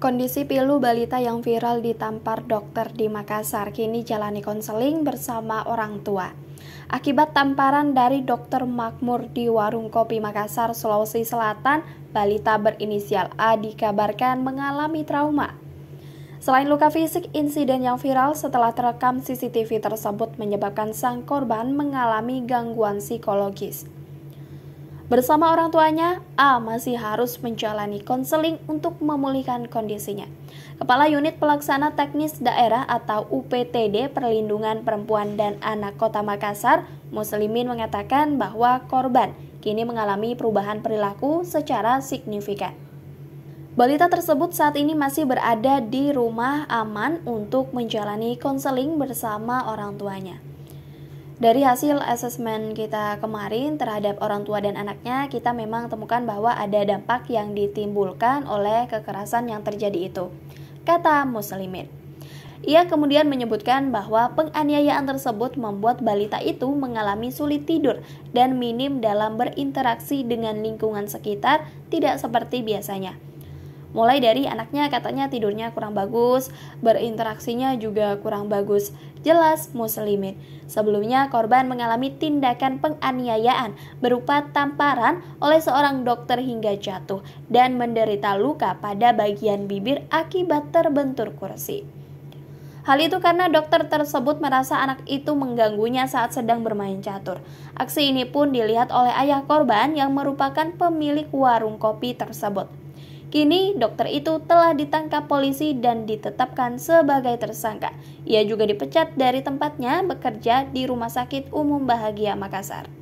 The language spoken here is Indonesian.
Kondisi pilu balita yang viral ditampar dokter di Makassar kini jalani konseling bersama orang tua. Akibat tamparan dari dokter Makmur di warung kopi Makassar, Sulawesi Selatan, balita berinisial A dikabarkan mengalami trauma. Selain luka fisik, insiden yang viral setelah terekam CCTV tersebut menyebabkan sang korban mengalami gangguan psikologis. Bersama orang tuanya, A masih harus menjalani konseling untuk memulihkan kondisinya. Kepala Unit Pelaksana Teknis Daerah atau UPTD Perlindungan Perempuan dan Anak Kota Makassar, Muslimin mengatakan bahwa korban kini mengalami perubahan perilaku secara signifikan. Balita tersebut saat ini masih berada di rumah aman untuk menjalani konseling bersama orang tuanya. Dari hasil asesmen kita kemarin terhadap orang tua dan anaknya, kita memang temukan bahwa ada dampak yang ditimbulkan oleh kekerasan yang terjadi itu, kata Muslimin. Ia kemudian menyebutkan bahwa penganiayaan tersebut membuat balita itu mengalami sulit tidur dan minim dalam berinteraksi dengan lingkungan sekitar, tidak seperti biasanya. Mulai dari anaknya katanya tidurnya kurang bagus, berinteraksinya juga kurang bagus. Jelas muslimin. Sebelumnya korban mengalami tindakan penganiayaan berupa tamparan oleh seorang dokter hingga jatuh dan menderita luka pada bagian bibir akibat terbentur kursi. Hal itu karena dokter tersebut merasa anak itu mengganggunya saat sedang bermain catur. Aksi ini pun dilihat oleh ayah korban yang merupakan pemilik warung kopi tersebut. Kini, dokter itu telah ditangkap polisi dan ditetapkan sebagai tersangka. Ia juga dipecat dari tempatnya bekerja di Rumah Sakit Umum Bahagia Makassar.